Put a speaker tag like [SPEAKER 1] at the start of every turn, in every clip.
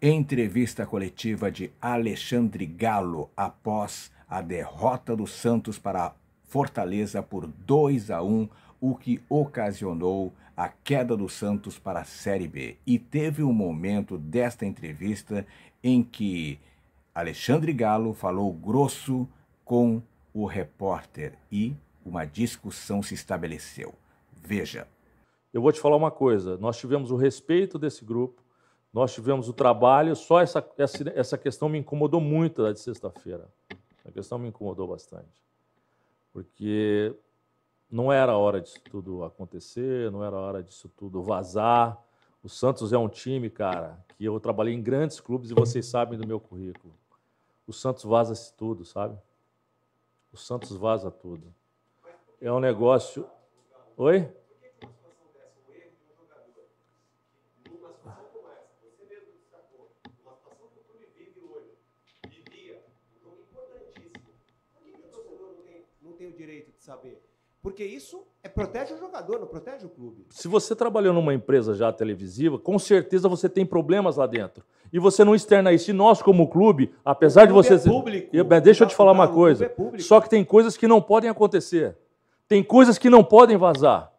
[SPEAKER 1] Entrevista coletiva de Alexandre Galo após a derrota do Santos para Fortaleza por 2 a 1, o que ocasionou a queda do Santos para a Série B. E teve um momento desta entrevista em que Alexandre Galo falou grosso com o repórter e uma discussão se estabeleceu. Veja. Eu vou te falar uma coisa: nós tivemos o respeito desse grupo, nós tivemos o trabalho, só essa, essa, essa questão me incomodou muito da de sexta-feira. A questão me incomodou bastante. Porque não era hora disso tudo acontecer, não era hora disso tudo vazar. O Santos é um time, cara, que eu trabalhei em grandes clubes e vocês sabem do meu currículo. O Santos vaza se tudo, sabe? O Santos vaza tudo. É um negócio. Oi? tem o direito de saber. Porque isso é, protege o jogador, não protege o clube. Se você trabalhou numa empresa já televisiva, com certeza você tem problemas lá dentro. E você não externa isso. E nós, como clube, apesar clube de você. É público. Eu, deixa eu tá te falar uma é coisa. É Só que tem coisas que não podem acontecer. Tem coisas que não podem vazar.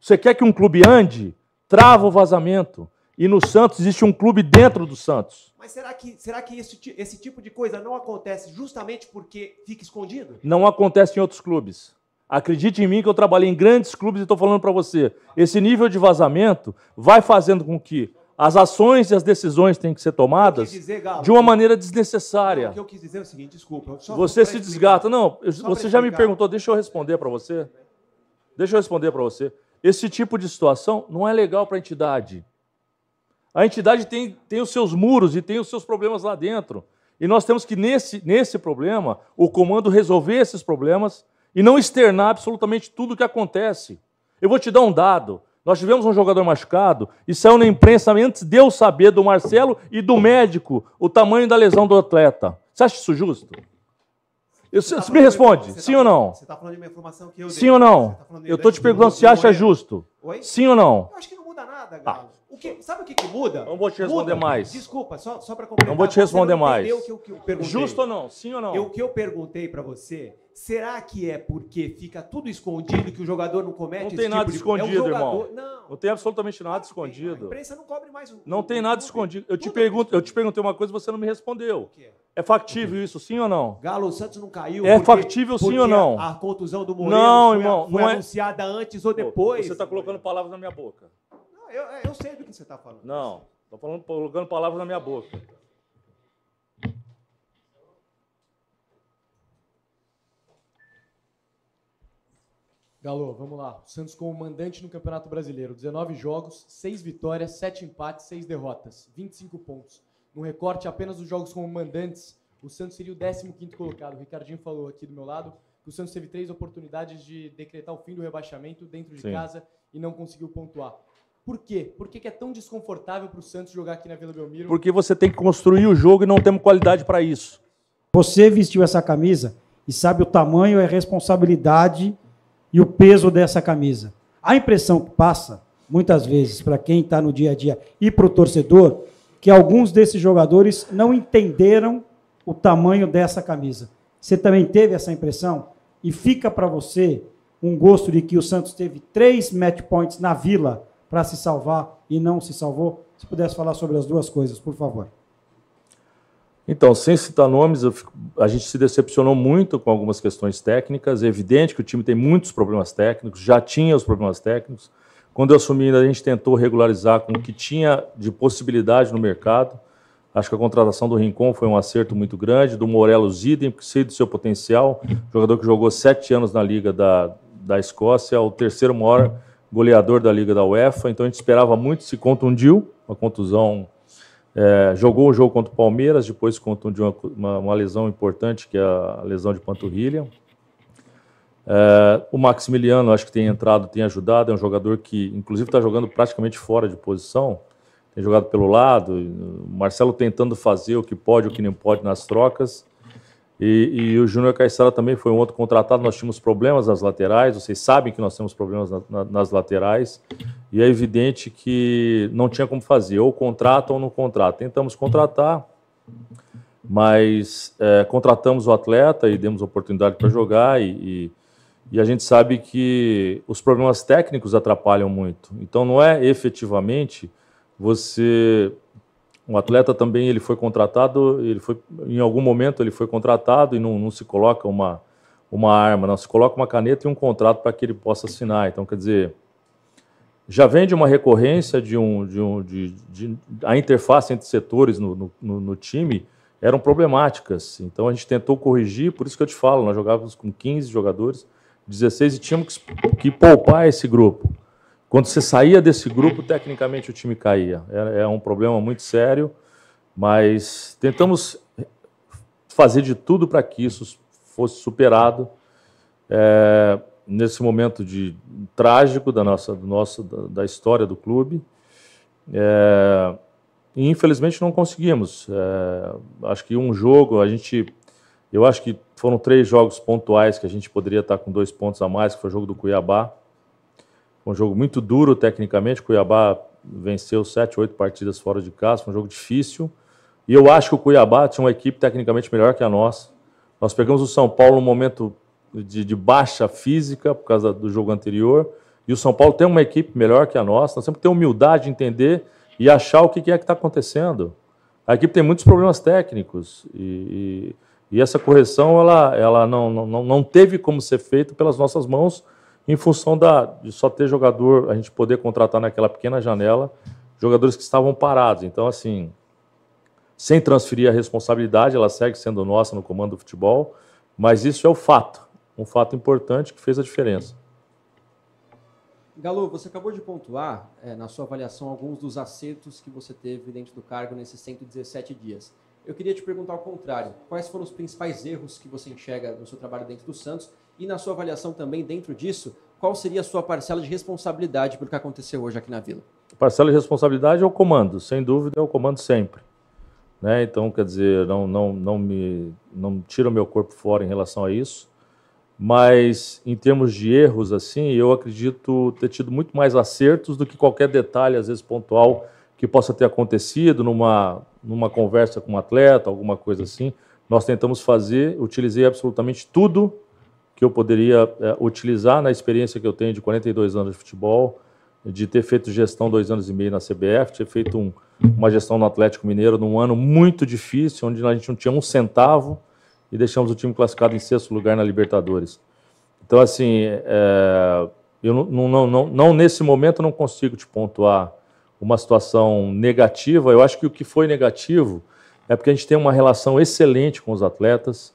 [SPEAKER 1] Você quer que um clube ande? Trava o vazamento. E no Santos existe um clube dentro do Santos. Mas será que, será que esse, esse tipo de coisa não acontece justamente porque fica escondido? Não acontece em outros clubes. Acredite em mim que eu trabalhei em grandes clubes e estou falando para você. Esse nível de vazamento vai fazendo com que as ações e as decisões tenham que ser tomadas dizer, Galo, de uma maneira desnecessária. o que eu quis dizer é o seguinte, desculpa. você se desgasta. Não, eu, você já me perguntou, deixa eu responder para você. Deixa eu responder para você. Esse tipo de situação não é legal para a entidade. A entidade tem, tem os seus muros e tem os seus problemas lá dentro. E nós temos que, nesse, nesse problema, o comando resolver esses problemas e não externar absolutamente tudo o que acontece. Eu vou te dar um dado. Nós tivemos um jogador machucado e saiu na imprensa antes de eu saber do Marcelo e do médico o tamanho da lesão do atleta. Você acha isso justo? Eu, você tá me responde, tá sim tá, ou não? Você está falando de uma informação que eu Sim dei. ou não? Tá eu estou te perguntando se acha justo. Oi? Sim ou não? Eu acho que muda nada, tá. Galo. O que, sabe o que, que muda? Não vou te responder muda. mais. Desculpa, só, só para completar. Não vou te responder mais. O que eu, que eu perguntei. Justo ou não? Sim ou não? Eu, o que eu perguntei para você, será que é porque fica tudo escondido que o jogador não comete Não tem tipo nada de... É escondido, é jogador... irmão. Não. Não tem absolutamente nada escondido. A imprensa não cobre mais o. Não tem nada escondido. Eu te, é pergunto, eu te perguntei uma coisa e você não me respondeu. O quê? É factível isso, sim ou não? Galo Santos não caiu. É porque, factível, sim ou não? A, a contusão do Moreno não, foi, irmão, foi não é- anunciada é... antes ou depois. Você está colocando palavras na minha boca. Eu, é, eu sei do que você está falando. Não, estou falando, colocando palavras na minha boca. Galo, vamos lá. O Santos como mandante no Campeonato Brasileiro. 19 jogos, 6 vitórias, 7 empates, 6 derrotas, 25 pontos. No recorte apenas dos jogos como mandantes, o Santos seria o 15º colocado. O Ricardinho falou aqui do meu lado que o Santos teve três oportunidades de decretar o fim do rebaixamento dentro de Sim. casa e não conseguiu pontuar. Por quê? Por que, é tão desconfortável para o Santos jogar aqui na Vila Belmiro? Porque você tem que construir o jogo e não temos qualidade para isso. Você vestiu essa camisa e sabe o tamanho, é a responsabilidade e o peso dessa camisa. A impressão que passa, muitas vezes, para quem está no dia a dia e para o torcedor, que alguns desses jogadores não entenderam o tamanho dessa camisa. Você também teve essa impressão? E fica para você um gosto de que o Santos teve três match points na Vila para se salvar e não se salvou? Se pudesse falar sobre as duas coisas, por favor. Então, sem citar nomes, fico... a gente se decepcionou muito com algumas questões técnicas. É evidente que o time tem muitos problemas técnicos, já tinha os problemas técnicos. Quando eu assumi, a gente tentou regularizar com o que tinha de possibilidade no mercado. Acho que a contratação do Rincon foi um acerto muito grande, do Morelos idem, porque sei do seu potencial. Jogador que jogou sete anos na Liga da, da Escócia, é o terceiro maior goleador da Liga da UEFA, então a gente esperava muito, se contundiu, uma contusão. É, jogou um jogo contra o Palmeiras, depois contundiu uma, uma, uma lesão importante, que é a lesão de panturrilha. É, o Maximiliano, acho que tem entrado, tem ajudado, é um jogador que, inclusive, está jogando praticamente fora de posição, tem jogado pelo lado. O Marcelo tentando fazer o que pode, o que não pode nas trocas. E, e o Júnior Caissara também foi um outro contratado. Nós tínhamos problemas nas laterais, vocês sabem que nós temos problemas na, na, nas laterais, e é evidente que não tinha como fazer, ou contrata ou não contrata. Tentamos contratar, mas é, contratamos o atleta e demos oportunidade para jogar, e, e, e a gente sabe que os problemas técnicos atrapalham muito. Então não é efetivamente você um atleta também ele foi contratado, ele foi em algum momento ele foi contratado e não, não se coloca uma uma arma, não se coloca uma caneta e um contrato para que ele possa assinar. Então, quer dizer, já vem de uma recorrência de um de um de, de, de a interface entre setores no, no, no, time eram problemáticas. Então a gente tentou corrigir, por isso que eu te falo, nós jogávamos com 15 jogadores, 16 e tínhamos que, que poupar esse grupo. Quando você saía desse grupo, tecnicamente o time caía. É, é um problema muito sério, mas tentamos fazer de tudo para que isso fosse superado. É, nesse momento de trágico da nossa, do nosso, da, história do clube. É, e infelizmente não conseguimos. É, acho que um jogo, a gente, eu acho que foram três jogos pontuais que a gente poderia estar com dois pontos a mais, que foi o jogo do Cuiabá. Foi um jogo muito duro tecnicamente. Cuiabá venceu sete, oito partidas fora de casa. Foi um jogo difícil. E eu acho que o Cuiabá tinha uma equipe tecnicamente melhor que a nossa. Nós pegamos o São Paulo num momento de, de baixa física por causa do jogo anterior. E o São Paulo tem uma equipe melhor que a nossa. Nós temos que ter humildade de entender e achar o que é que está acontecendo. A equipe tem muitos problemas técnicos e, e, e essa correção ela, ela não, não, não teve como ser feita pelas nossas mãos em função da, de só ter jogador, a gente poder contratar naquela pequena janela jogadores que estavam parados. Então, assim, sem transferir a responsabilidade, ela segue sendo nossa no comando do futebol, mas isso é o fato, um fato importante que fez a diferença. Galo, você acabou de pontuar, é, na sua avaliação, alguns dos acertos que você teve dentro do cargo nesses 117 dias. Eu queria te perguntar ao contrário: quais foram os principais erros que você enxerga no seu trabalho dentro do Santos e na sua avaliação também dentro disso? Qual seria a sua parcela de responsabilidade pelo que aconteceu hoje aqui na Vila? Parcela de responsabilidade é o comando, sem dúvida, é o comando sempre. Né? Então, quer dizer, não, não, não me não tiro meu corpo fora em relação a isso. Mas em termos de erros, assim, eu acredito ter tido muito mais acertos do que qualquer detalhe, às vezes pontual, que possa ter acontecido numa, numa conversa com um atleta, alguma coisa assim. Nós tentamos fazer, utilizei absolutamente tudo que eu poderia é, utilizar na experiência que eu tenho de 42 anos de futebol, de ter feito gestão dois anos e meio na CBF, ter feito um, uma gestão no Atlético Mineiro num ano muito difícil, onde a gente não tinha um centavo e deixamos o time classificado em sexto lugar na Libertadores. Então, assim, é, eu não, não, não, não, nesse momento não consigo te pontuar uma situação negativa. Eu acho que o que foi negativo é porque a gente tem uma relação excelente com os atletas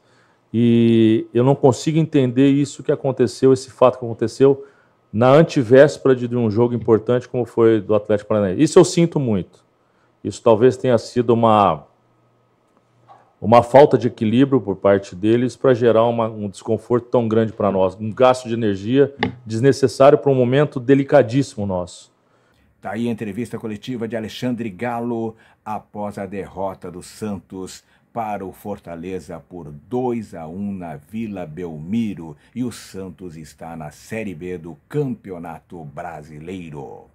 [SPEAKER 1] e eu não consigo entender isso que aconteceu, esse fato que aconteceu na antivéspera de um jogo importante como foi do Atlético Paranaense. Isso eu sinto muito. Isso talvez tenha sido uma uma falta de equilíbrio por parte deles para gerar uma, um desconforto tão grande para nós, um gasto de energia desnecessário para um momento delicadíssimo nosso. Está aí a entrevista coletiva de Alexandre Galo após a derrota do Santos para o Fortaleza por 2 a 1 na Vila Belmiro e o Santos está na Série B do Campeonato Brasileiro.